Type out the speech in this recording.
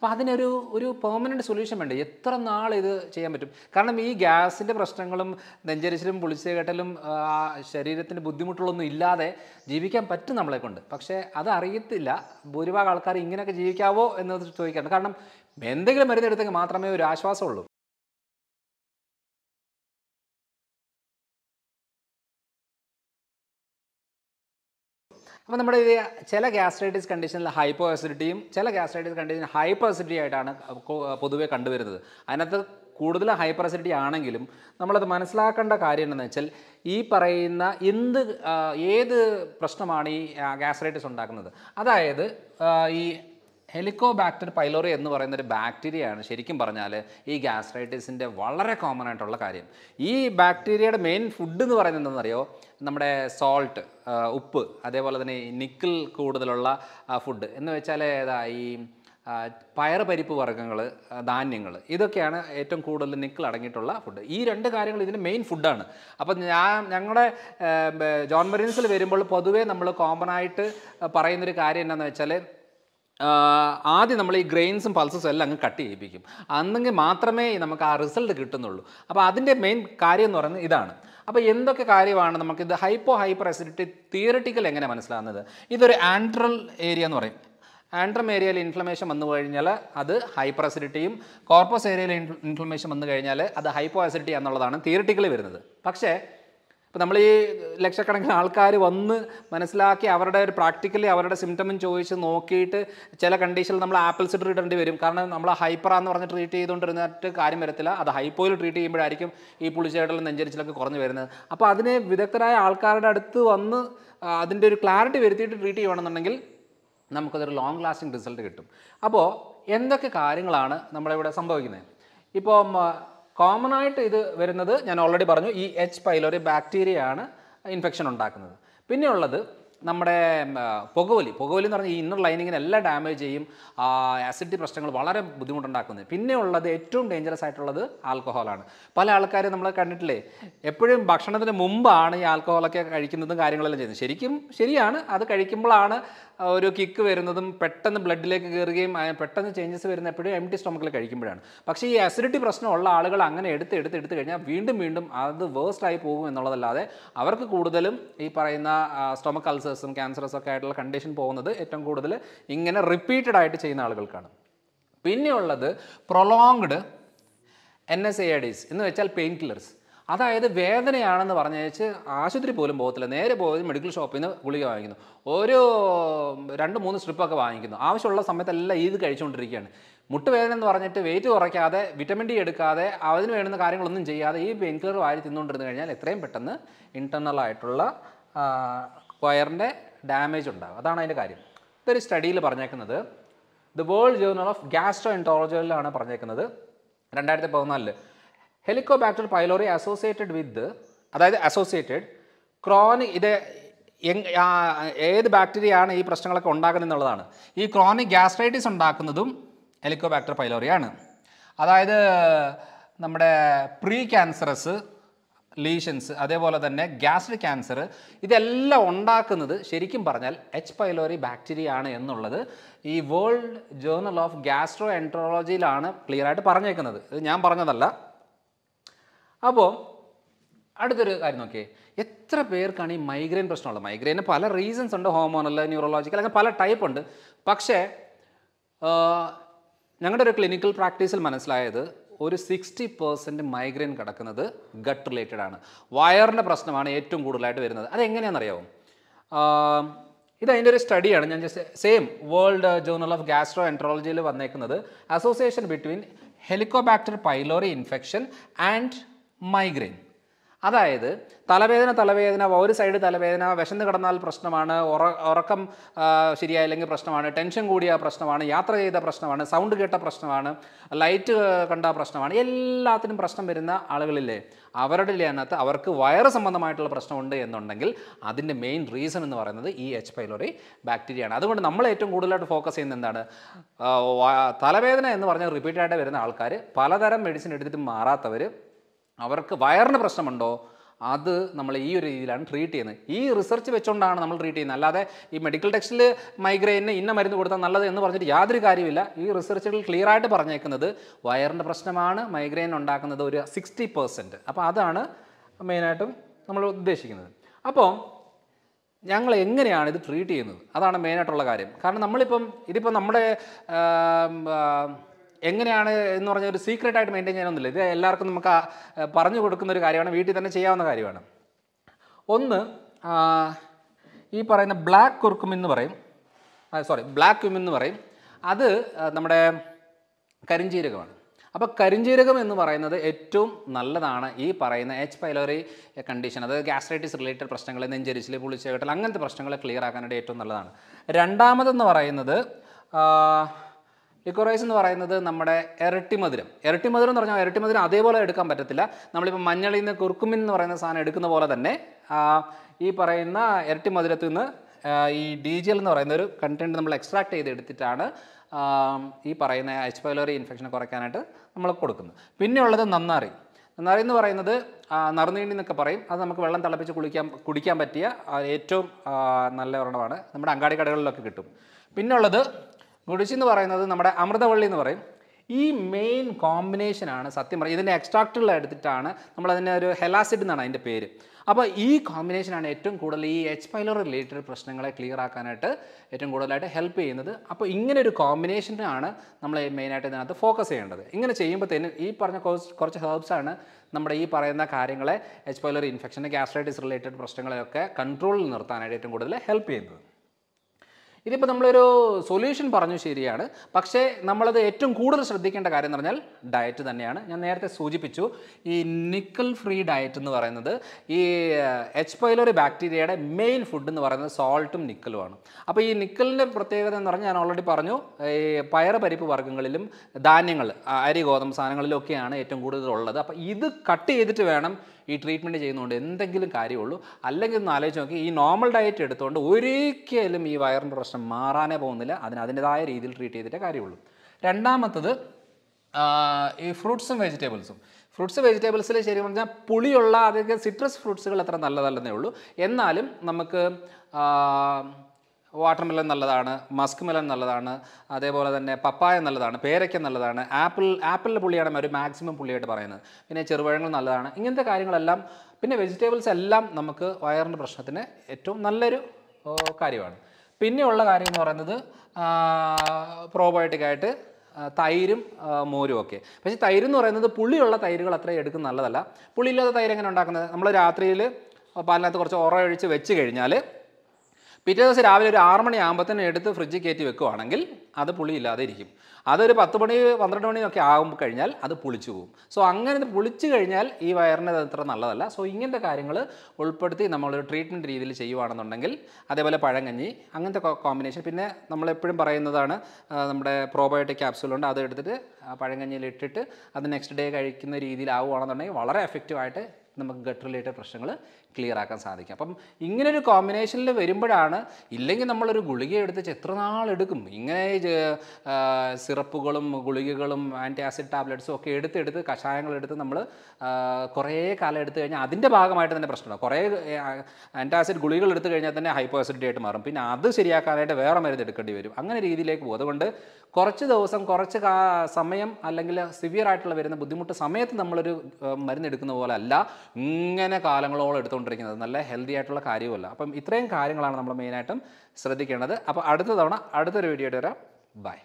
അപ്പോൾ അതിനൊരു ഒരു പെർമനൻറ്റ് സൊല്യൂഷൻ വേണ്ടേ എത്ര നാൾ ഇത് ചെയ്യാൻ പറ്റും കാരണം ഈ ഗ്യാസിൻ്റെ പ്രശ്നങ്ങളും നെഞ്ചരിച്ചിലും പുളിച്ചുകെട്ടലും ശരീരത്തിന് ബുദ്ധിമുട്ടുകളൊന്നും ഇല്ലാതെ ജീവിക്കാൻ പറ്റും നമ്മളെ കൊണ്ട് പക്ഷേ അത് അറിയത്തില്ല ഭൂരിഭാഗം ആൾക്കാർ ഇങ്ങനെയൊക്കെ ജീവിക്കാവോ എന്ന് ചോദിക്കാറുണ്ട് കാരണം എന്തെങ്കിലും മരുന്നെടുത്തെങ്കിൽ മാത്രമേ ഒരു ആശ്വാസമുള്ളൂ അപ്പോൾ നമ്മുടെ ഇത് ചില ഗ്യാസ്ട്രൈറ്റിസ് കണ്ടീഷനിൽ ഹൈപ്പോ ആസിഡിറ്റിയും ചില ഗ്യാസ്ട്രൈറ്റിസ് കണ്ടീഷൻ ഹൈപ്പർ ആസിഡിറ്റി ആയിട്ടാണ് പൊതുവേ കണ്ടുവരുന്നത് അതിനകത്ത് കൂടുതൽ ഹൈപ്പർ ആസിഡിറ്റി ആണെങ്കിലും നമ്മളത് മനസ്സിലാക്കേണ്ട കാര്യം എന്താണെന്ന് വെച്ചാൽ ഈ പറയുന്ന എന്ത് ഏത് പ്രശ്നമാണ് ഈ ഗ്യാസ്ട്രൈറ്റിസ് ഉണ്ടാക്കുന്നത് അതായത് ഈ ഹെലിക്കോബാക്ടർ പൈലോറി എന്ന് പറയുന്ന ഒരു ബാക്ടീരിയയാണ് ശരിക്കും പറഞ്ഞാൽ ഈ ഗ്യാസ്ട്രൈറ്റിസിൻ്റെ വളരെ കോമൺ ആയിട്ടുള്ള കാര്യം ഈ ബാക്ടീരിയയുടെ മെയിൻ ഫുഡ് എന്ന് പറയുന്നത് എന്താണെന്നറിയോ നമ്മുടെ സോൾട്ട് ഉപ്പ് അതേപോലെ തന്നെ നിക്കിൽ കൂടുതലുള്ള ഫുഡ് എന്ന് വെച്ചാൽ ഏതാ ഈ പയർ പരിപ്പ് വർഗ്ഗങ്ങൾ ധാന്യങ്ങൾ ഇതൊക്കെയാണ് ഏറ്റവും കൂടുതൽ നിക്കിൾ അടങ്ങിയിട്ടുള്ള ഫുഡ് ഈ രണ്ട് കാര്യങ്ങൾ ഇതിന് മെയിൻ ഫുഡാണ് അപ്പം ഞാൻ ഞങ്ങളുടെ ജോൺ മെറിൻസിൽ വരുമ്പോൾ പൊതുവേ നമ്മൾ കോമൺ ആയിട്ട് പറയുന്നൊരു കാര്യം എന്താണെന്ന് വെച്ചാൽ ആദ്യം നമ്മൾ ഈ ഗ്രെയിൻസും പൾസസും എല്ലാം അങ്ങ് കട്ട് ചെയ്യിപ്പിക്കും അന്നെങ്കിൽ മാത്രമേ നമുക്ക് ആ റിസൾട്ട് കിട്ടുന്നുള്ളൂ അപ്പോൾ അതിൻ്റെ മെയിൻ കാര്യം എന്ന് പറയുന്നത് ഇതാണ് അപ്പോൾ എന്തൊക്കെ കാര്യമാണ് നമുക്കിത് ഹൈപ്പോ ഹൈപ്പർ അസിഡിറ്റി തിയറിറ്റിക്കൽ എങ്ങനെ മനസ്സിലാകുന്നത് ഇതൊരു ആൻഡ്രൽ ഏരിയ എന്ന് പറയും ആൻഡ്രം ഏരിയയിൽ ഇൻഫ്ലമേഷൻ വന്നു കഴിഞ്ഞാൽ അത് ഹൈപ്പർ അസിഡിറ്റിയും കോർപ്പസ് ഏരിയയിൽ ഇൻഫ്ലമേഷൻ വന്നു കഴിഞ്ഞാൽ അത് ഹൈപ്പോ അസിഡിറ്റി എന്നുള്ളതാണ് തിയറിറ്റിക്കലി വരുന്നത് പക്ഷേ അപ്പോൾ നമ്മൾ ഈ ലക്ഷക്കണക്കിന് ആൾക്കാർ വന്ന് മനസ്സിലാക്കി അവരുടെ ഒരു പ്രാക്ടിക്കലി അവരുടെ സിംറ്റമും ചോദിച്ച് നോക്കിയിട്ട് ചില കണ്ടീഷനിൽ നമ്മൾ ആപ്പിൾസ് ട്രീറ്റ് ഇടേണ്ടി വരും കാരണം നമ്മൾ ഹൈപ്പർ എന്ന് പറഞ്ഞ് ട്രീറ്റ് ചെയ്തുകൊണ്ടിരുന്നിട്ട് കാര്യം വരത്തില്ല അത് ഹൈപ്പോയിൽ ട്രീറ്റ് ചെയ്യുമ്പോഴായിരിക്കും ഈ പുളിച്ചേട്ടലും നെഞ്ചരിച്ചിലൊക്കെ കുറഞ്ഞു വരുന്നത് അപ്പോൾ അതിന് വിദഗ്ധരായ ആൾക്കാരുടെ അടുത്ത് വന്ന് അതിൻ്റെ ഒരു ക്ലാരിറ്റി വരുത്തിയിട്ട് ട്രീറ്റ് ചെയ്യുകയാണെന്നുണ്ടെങ്കിൽ നമുക്കതൊരു ലോങ് ലാസ്റ്റിംഗ് റിസൾട്ട് കിട്ടും അപ്പോൾ എന്തൊക്കെ കാര്യങ്ങളാണ് നമ്മളിവിടെ സംഭവിക്കുന്നത് ഇപ്പം കോമൺ ആയിട്ട് ഇത് വരുന്നത് ഞാൻ ഓൾറെഡി പറഞ്ഞു ഈ എച്ച് പൈലോറി ബാക്ടീരിയ ആണ് ഇൻഫെക്ഷൻ ഉണ്ടാക്കുന്നത് പിന്നെയുള്ളത് നമ്മുടെ പുകവലി പുകവലി എന്ന് പറഞ്ഞാൽ ഈ ഇന്നർ ലൈനിങ്ങിന് എല്ലാം ഡാമേജ് ചെയ്യും ആസിഡിറ്റി പ്രശ്നങ്ങൾ വളരെ ബുദ്ധിമുട്ടുണ്ടാക്കുന്നത് പിന്നെ ഉള്ളത് ഏറ്റവും ഡേഞ്ചറസ് ആയിട്ടുള്ളത് ആൽക്കഹോളാണ് പല ആൾക്കാരും നമ്മൾ കണ്ടിട്ടില്ലേ എപ്പോഴും ഭക്ഷണത്തിന് മുമ്പാണ് ഈ ആൽക്കഹോളൊക്കെ കഴിക്കുന്നതും കാര്യങ്ങളെല്ലാം ചെയ്യുന്നത് ശരിക്കും ശരിയാണ് അത് കഴിക്കുമ്പോഴാണ് ഒരു കിക്ക് വരുന്നതും പെട്ടെന്ന് ബ്ലഡിലേക്ക് കയറുകയും പെട്ടെന്ന് ചേഞ്ചസ് വരുന്ന എപ്പോഴും എം ടി സ്റ്റൊമക്കിൽ കഴിക്കുമ്പോഴാണ് പക്ഷേ ഈ അസിഡിറ്റി പ്രശ്നമുള്ള ആളുകൾ അങ്ങനെ എടുത്ത് എടുത്ത് എടുത്ത് കഴിഞ്ഞാൽ വീണ്ടും വീണ്ടും അത് വേഴ്സ്റ്റായി പോകും എന്നുള്ളതല്ലാതെ അവർക്ക് കൂടുതലും ഈ പറയുന്ന സ്റ്റൊമക്ക് അൾസർ അൾസേഴ്സും ക്യാൻസറസും ഒക്കെ ആയിട്ടുള്ള കണ്ടീഷൻ പോകുന്നത് ഏറ്റവും കൂടുതൽ ഇങ്ങനെ റിപ്പീറ്റഡ് ആയിട്ട് ചെയ്യുന്ന ആളുകൾക്കാണ് പിന്നെയുള്ളത് prolonged NSAIDs എന്ന് വെച്ചാൽ പെയിൻ കില്ലേഴ്സ് അതായത് വേദനയാണെന്ന് പറഞ്ഞേച്ച് ആശുപത്രി പോലും പോകത്തില്ല നേരെ പോയി മെഡിക്കൽ ഷോപ്പിൽ നിന്ന് ഗുളിക വാങ്ങിക്കുന്നു ഒരു രണ്ട് മൂന്ന് സ്ട്രിപ്പൊക്കെ വാങ്ങിക്കുന്നു ആവശ്യമുള്ള സമയത്തെല്ലാം ഇത് കഴിച്ചുകൊണ്ടിരിക്കുകയാണ് മുട്ടുവേദന എന്ന് പറഞ്ഞിട്ട് വെയിറ്റ് കുറയ്ക്കാതെ വിറ്റമിൻ ഡി എടുക്കാതെ അതിന് വേണ്ടുന്ന കാര്യങ്ങളൊന്നും ചെയ്യാതെ ഈ പെയിൻ കില്ലർ വാരി തിന്നുകൊണ്ടിരുന്നു കഴിഞ്ഞാൽ എത്രയും പെട്ടെന്ന് ഇൻറ്റേർണൽ ആയിട്ടുള്ള വയറിൻ്റെ ഡാമേജ് ഉണ്ടാകും അതാണ് അതിൻ്റെ കാര്യം ഇതൊരു സ്റ്റഡിയിൽ പറഞ്ഞേക്കുന്നത് ദ വേൾഡ് ജേർണൽ ഓഫ് ഗ്യാസ്ട്രോ എൻട്രോളജിയിലാണ് പറഞ്ഞേക്കുന്നത് രണ്ടായിരത്തി പതിനാലിൽ ഹെലിക്കോബാക്ടർ പൈലോറി അസോസിയേറ്റഡ് വിത്ത് അതായത് അസോസിയേറ്റഡ് ക്രോണിക് ഇത് ഏത് ബാക്ടീരിയയാണ് ഈ പ്രശ്നങ്ങളൊക്കെ ഉണ്ടാക്കുന്നത് എന്നുള്ളതാണ് ഈ ക്രോണിക് ഗ്യാസ്ട്രൈറ്റിസ് ഉണ്ടാക്കുന്നതും ഹെലിക്കോബാക്ടർ പൈലോറിയാണ് അതായത് നമ്മുടെ പ്രീ ക്യാൻസറസ് ലീഷൻസ് അതേപോലെ തന്നെ ഗ്യാസ്ട്രിക് ക്യാൻസർ ഇതെല്ലാം ഉണ്ടാക്കുന്നത് ശരിക്കും പറഞ്ഞാൽ എച്ച് പൈലോറി ബാക്ടീരിയ ആണ് എന്നുള്ളത് ഈ വേൾഡ് ജേർണൽ ഓഫ് ഗ്യാസ്ട്രോ എൻട്രോളജിയിലാണ് ക്ലിയറായിട്ട് പറഞ്ഞേക്കുന്നത് ഇത് ഞാൻ പറഞ്ഞതല്ല അപ്പോൾ അടുത്തൊരു കാര്യം നോക്കിയേ എത്ര പേർക്കാണ് ഈ മൈഗ്രെയിൻ പ്രശ്നമുള്ളത് മൈഗ്രെയിന് പല റീസൺസ് ഉണ്ട് ഹോമോണൽ ന്യൂറോളജിക്കൽ അങ്ങനെ പല ടൈപ്പ് ഉണ്ട് പക്ഷേ ഞങ്ങളുടെ ഒരു ക്ലിനിക്കൽ പ്രാക്ടീസിൽ മനസ്സിലായത് ഒരു സിക്സ്റ്റി പെർസെൻറ്റ് മൈഗ്രെയിൻ കിടക്കുന്നത് ഗട്ട് റിലേറ്റഡ് ആണ് വയറിൻ്റെ പ്രശ്നമാണ് ഏറ്റവും കൂടുതലായിട്ട് വരുന്നത് അതെങ്ങനെയാണെന്നറിയാവും ഇത് അതിൻ്റെ ഒരു സ്റ്റഡിയാണ് ഞാൻ സെയിം വേൾഡ് ജേർണൽ ഓഫ് ഗ്യാസ്ട്രോ എൻട്രോളജിയിൽ വന്നേക്കുന്നത് association between Helicobacter pylori infection and migraine അതായത് തലവേദന തലവേദന ഒരു സൈഡ് തലവേദന വിശന്ന് കിടന്നാൽ പ്രശ്നമാണ് ഉറ ഉറക്കം ശരിയായില്ലെങ്കിൽ പ്രശ്നമാണ് ടെൻഷൻ കൂടിയ പ്രശ്നമാണ് യാത്ര ചെയ്ത പ്രശ്നമാണ് സൗണ്ട് കേട്ട പ്രശ്നമാണ് ലൈറ്റ് കണ്ട പ്രശ്നമാണ് എല്ലാത്തിനും പ്രശ്നം വരുന്ന ആളുകളില്ലേ അവരുടെ ലേനകത്ത് അവർക്ക് വയറ് സംബന്ധമായിട്ടുള്ള പ്രശ്നമുണ്ട് എന്നുണ്ടെങ്കിൽ അതിൻ്റെ മെയിൻ റീസൺ എന്ന് പറയുന്നത് ഈ എച്ച് പൈലോറി ബാക്ടീരിയയാണ് അതുകൊണ്ട് നമ്മൾ ഏറ്റവും കൂടുതലായിട്ട് ഫോക്കസ് ചെയ്യുന്നത് എന്താണ് തലവേദന എന്ന് പറഞ്ഞാൽ റിപ്പീറ്റഡായിട്ട് വരുന്ന ആൾക്കാർ പലതരം മെഡിസിൻ എടുത്തിട്ട് മാറാത്തവർ അവർക്ക് വയറിന് പ്രശ്നമുണ്ടോ അത് നമ്മൾ ഈ ഒരു രീതിയിലാണ് ട്രീറ്റ് ചെയ്യുന്നത് ഈ റിസർച്ച് വെച്ചുകൊണ്ടാണ് നമ്മൾ ട്രീറ്റ് ചെയ്യുന്നത് അല്ലാതെ ഈ മെഡിക്കൽ ടെക്സ്റ്റിൽ മൈഗ്രെയിന് ഇന്ന മരുന്ന് കൊടുത്താൽ നല്ലത് എന്ന് പറഞ്ഞിട്ട് യാതൊരു കാര്യമില്ല ഈ റിസർച്ചുകൾ ക്ലിയർ ആയിട്ട് പറഞ്ഞേക്കുന്നത് വയറിൻ്റെ പ്രശ്നമാണ് മൈഗ്രെയിൻ ഉണ്ടാക്കുന്നത് ഒരു സിക്സ്റ്റി പെർസെൻറ്റ് അപ്പോൾ അതാണ് മെയിനായിട്ടും നമ്മൾ ഉദ്ദേശിക്കുന്നത് അപ്പോൾ ഞങ്ങൾ എങ്ങനെയാണ് ഇത് ട്രീറ്റ് ചെയ്യുന്നത് അതാണ് മെയിനായിട്ടുള്ള കാര്യം കാരണം നമ്മളിപ്പം ഇതിപ്പോൾ നമ്മുടെ എങ്ങനെയാണ് എന്ന് പറഞ്ഞാൽ ഒരു സീക്രട്ട് ആയിട്ട് മെയിൻറ്റെയിൻ ചെയ്യണമെന്നില്ല ഇത് എല്ലാവർക്കും നമുക്ക് പറഞ്ഞു കൊടുക്കുന്ന ഒരു കാര്യമാണ് വീട്ടിൽ തന്നെ ചെയ്യാവുന്ന കാര്യമാണ് ഒന്ന് ഈ പറയുന്ന ബ്ലാക്ക് കുർക്കും എന്ന് പറയും സോറി ബ്ലാക്ക് ക്യൂം എന്ന് പറയും അത് നമ്മുടെ കരിഞ്ചീരകമാണ് അപ്പോൾ കരിഞ്ചീരകം എന്ന് പറയുന്നത് ഏറ്റവും നല്ലതാണ് ഈ പറയുന്ന എച്ച് പൈലോറി കണ്ടീഷൻ അത് ഗ്യാസ്ട്രൈറ്റിസ് റിലേറ്റഡ് പ്രശ്നങ്ങൾ നെഞ്ചരിച്ചിൽ പുളിച്ചകട്ടൽ അങ്ങനത്തെ പ്രശ്നങ്ങൾ ക്ലിയർ ആക്കാനായിട്ട് ഏറ്റവും നല്ലതാണ് രണ്ടാമതെന്ന് പറയുന്നത് ലിക്കോറൈസ് എന്ന് പറയുന്നത് നമ്മുടെ ഇരട്ടി മധുരം ഇരട്ടി മധുരം എന്ന് പറഞ്ഞാൽ ഇരട്ടി മധുരം അതേപോലെ എടുക്കാൻ പറ്റത്തില്ല നമ്മളിപ്പോൾ മഞ്ഞളിൽ നിന്ന് കുർക്കുമിൻ എന്ന് പറയുന്ന സാധനം എടുക്കുന്ന പോലെ തന്നെ ഈ പറയുന്ന ഇരട്ടി മധുരത്തിൽ നിന്ന് ഈ ഡി ജി എൽ എന്ന് പറയുന്ന ഒരു കണ്ടന്റ് നമ്മൾ എക്സ്ട്രാക്ട് ചെയ്തെടുത്തിട്ടാണ് ഈ പറയുന്ന എച്ച് പൈലോറി ഇൻഫെക്ഷൻ കുറയ്ക്കാനായിട്ട് നമ്മൾ കൊടുക്കുന്നത് പിന്നെ നന്നാറി നന്നാറി എന്ന് പറയുന്നത് നറുനീണ്ടി എന്നൊക്കെ പറയും അത് നമുക്ക് വെള്ളം തിളപ്പിച്ച് കുളിക്കാൻ കുടിക്കാൻ പറ്റിയ ഏറ്റവും നല്ല ഒരെണ്ണമാണ് നമ്മുടെ അങ്ങാടി കടകളിലൊക്കെ കിട്ടും പിന്നെയുള്ളത് ഗുഡിച്ച് എന്ന് പറയുന്നത് നമ്മുടെ അമൃതവള്ളി എന്ന് പറയും ഈ മെയിൻ കോമ്പിനേഷനാണ് സത്യം പറയും ഇതിൻ്റെ എക്സ്ട്രാക്റ്റുകൾ എടുത്തിട്ടാണ് നമ്മളതിൻ്റെ ഒരു ഹെലാസിഡ് എന്നാണ് അതിൻ്റെ പേര് അപ്പോൾ ഈ കോമ്പിനേഷനാണ് ഏറ്റവും കൂടുതൽ ഈ എച്ച് പൈലോർ റിലേറ്റഡ് പ്രശ്നങ്ങളെ ക്ലിയർ ആക്കാനായിട്ട് ഏറ്റവും കൂടുതലായിട്ട് ഹെൽപ്പ് ചെയ്യുന്നത് അപ്പോൾ ഇങ്ങനെ ഒരു കോമ്പിനേഷനാണ് നമ്മൾ മെയിനായിട്ട് ഇതിനകത്ത് ഫോക്കസ് ചെയ്യേണ്ടത് ഇങ്ങനെ ചെയ്യുമ്പോഴത്തേനും ഈ പറഞ്ഞ കുറച്ച് ഹെർബ്സാണ് നമ്മുടെ ഈ പറയുന്ന കാര്യങ്ങളെ H pylori infection gastritis related പ്രശ്നങ്ങളെയൊക്കെ കൺട്രോളിൽ നിർത്താനായിട്ട് ഏറ്റവും കൂടുതൽ ഹെൽപ്പ് ചെയ്യുന്നത് ഇതിപ്പോൾ നമ്മളൊരു സൊല്യൂഷൻ പറഞ്ഞു ശരിയാണ് പക്ഷേ നമ്മളത് ഏറ്റവും കൂടുതൽ ശ്രദ്ധിക്കേണ്ട കാര്യം എന്ന് പറഞ്ഞാൽ ഡയറ്റ് തന്നെയാണ് ഞാൻ നേരത്തെ സൂചിപ്പിച്ചു ഈ നിക്കൽ ഫ്രീ ഡയറ്റ് എന്ന് പറയുന്നത് ഈ എച്ച് പൈലൊരു ബാക്ടീരിയയുടെ മെയിൻ ഫുഡ് എന്ന് പറയുന്നത് സോൾട്ടും നിക്കലുമാണ് അപ്പോൾ ഈ നിക്കലിൻ്റെ പ്രത്യേകത എന്ന് പറഞ്ഞാൽ ഞാൻ ഓൾറെഡി പറഞ്ഞു ഈ പയർ പരിപ്പ് വർഗ്ഗങ്ങളിലും ധാന്യങ്ങൾ അരി ഗോതമ്പ് സാധനങ്ങളിലൊക്കെയാണ് ഏറ്റവും കൂടുതൽ ഉള്ളത് അപ്പോൾ ഇത് കട്ട് ചെയ്തിട്ട് വേണം ഈ ട്രീറ്റ്മെൻറ്റ് ചെയ്യുന്നതുകൊണ്ട് എന്തെങ്കിലും കാര്യമുള്ളൂ അല്ലെങ്കിൽ ഒന്ന് ആലോചിച്ച് നോക്കി ഈ നോർമൽ ഡയറ്റ് എടുത്തുകൊണ്ട് ഒരിക്കലും ഈ വയറിൻ്റെ പ്രശ്നം മാറാനേ പോകുന്നില്ല അതിന് അതിൻ്റെതായ രീതിയിൽ ട്രീറ്റ് ചെയ്തിട്ടേ കാര്യമുള്ളൂ രണ്ടാമത്തത് ഈ ഫ്രൂട്ട്സും വെജിറ്റബിൾസും ഫ്രൂട്ട്സ് വെജിറ്റബിൾസിൽ ശരി പറഞ്ഞാൽ പുളിയുള്ള അതൊക്കെ സിട്രസ് ഫ്രൂട്ട്സുകൾ അത്ര നല്ലതല്ലെന്നേ ഉള്ളൂ എന്നാലും നമുക്ക് വാട്ടർ മെലൺ നല്ലതാണ് മസ്ക് മെലൺ നല്ലതാണ് അതേപോലെ തന്നെ പപ്പായ നല്ലതാണ് പേരയ്ക്ക നല്ലതാണ് ആപ്പിൾ ആപ്പിളിൻ്റെ പുള്ളിയാണ് ഒരു മാക്സിമം പുള്ളിയായിട്ട് പറയുന്നത് പിന്നെ ചെറുപഴങ്ങൾ നല്ലതാണ് ഇങ്ങനത്തെ കാര്യങ്ങളെല്ലാം പിന്നെ വെജിറ്റബിൾസ് എല്ലാം നമുക്ക് വയറിൻ്റെ പ്രശ്നത്തിന് ഏറ്റവും നല്ലൊരു കാര്യമാണ് പിന്നെയുള്ള കാര്യം എന്ന് പറയുന്നത് പ്രോബയോട്ടിക്കായിട്ട് തൈരും മോരും ഒക്കെ പക്ഷേ തൈര് എന്ന് പറയുന്നത് പുളിയുള്ള തൈരുകൾ അത്രയും എടുക്കുന്ന നല്ലതല്ല പുളിയില്ലാത്ത തൈര് എങ്ങനെ ഉണ്ടാക്കുന്നത് നമ്മൾ രാത്രിയിൽ പാലിനകത്ത് കുറച്ച് ഉറ ഒഴിച്ച് വെച്ച് കഴിഞ്ഞാൽ പിറ്റേ ദിവസം രാവിലെ ഒരു ആറ് മണി ആകുമ്പോഴത്തേനും എടുത്ത് ഫ്രിഡ്ജിൽ കയറ്റി വെക്കുവാണെങ്കിൽ അത് പുളിയില്ലാതെ ഇരിക്കും അതൊരു പത്ത് മണി പന്ത്രണ്ട് മണിയൊക്കെ ആകുമ്പോൾ കഴിഞ്ഞാൽ അത് പുളിച്ചു പോകും സോ അങ്ങനെ പുളിച്ചു കഴിഞ്ഞാൽ ഈ വയറിന് അത്ര നല്ലതല്ല സോ ഇങ്ങനത്തെ കാര്യങ്ങൾ ഉൾപ്പെടുത്തി നമ്മളൊരു ട്രീറ്റ്മെൻറ്റ് രീതിയിൽ ചെയ്യുവാണെന്നുണ്ടെങ്കിൽ അതേപോലെ പഴങ്കഞ്ഞി അങ്ങനത്തെ കോമ്പിനേഷൻ പിന്നെ നമ്മളെപ്പോഴും പറയുന്നതാണ് നമ്മുടെ പ്രോബയോട്ടിക് ക്യാപ്സൂളുണ്ട് അത് എടുത്തിട്ട് പഴങ്കഞ്ഞിയിൽ ഇട്ടിട്ട് അത് നെക്സ്റ്റ് ഡേ കഴിക്കുന്ന രീതിയിലാവുകയാണെന്നുണ്ടെങ്കിൽ വളരെ എഫക്റ്റീവായിട്ട് നമുക്ക് ഗട്ട് റിലേറ്റഡ് പ്രശ്നങ്ങൾ ക്ലിയർ ആക്കാൻ സാധിക്കും അപ്പം ഇങ്ങനൊരു കോമ്പിനേഷനിൽ വരുമ്പോഴാണ് ഇല്ലെങ്കിൽ നമ്മളൊരു ഗുളിക എടുത്ത് എത്ര നാളെടുക്കും ഇങ്ങനെ സിറപ്പുകളും ഗുളികകളും ആൻറ്റി ആസിഡ് ടാബ്ലറ്റ്സും ഒക്കെ എടുത്തെടുത്ത് കഷായങ്ങൾ എടുത്ത് നമ്മൾ കുറേ കാലം എടുത്തു കഴിഞ്ഞാൽ അതിൻ്റെ ഭാഗമായിട്ട് തന്നെ പ്രശ്നമാണ് കുറേ ആൻറ്റി ആസിഡ് ഗുളികൾ എടുത്തു കഴിഞ്ഞാൽ തന്നെ ഹൈപ്പോ ആസിഡിറ്റി ആയിട്ട് മാറും പിന്നെ അത് ശരിയാക്കാനായിട്ട് വേറെ മരുന്ന് എടുക്കേണ്ടി വരും അങ്ങനെ രീതിയിലേക്ക് പോകും അതുകൊണ്ട് കുറച്ച് ദിവസം കുറച്ച് സമയം അല്ലെങ്കിൽ സിവിയർ ആയിട്ടുള്ള വരുന്ന ബുദ്ധിമുട്ട് സമയത്ത് നമ്മളൊരു മരുന്ന് എടുക്കുന്ന പോലെ അല്ല ഇങ്ങനെ കാലങ്ങളോളം എടുത്തുകൊണ്ടിരിക്കുന്നത് നല്ല ഹെൽത്തി ആയിട്ടുള്ള കാര്യമല്ല അപ്പം ഇത്രയും കാര്യങ്ങളാണ് നമ്മൾ മെയിനായിട്ടും ശ്രദ്ധിക്കേണ്ടത് അപ്പോൾ അടുത്ത തവണ അടുത്തൊരു വീഡിയോ ആയിട്ട് വരാം ബൈ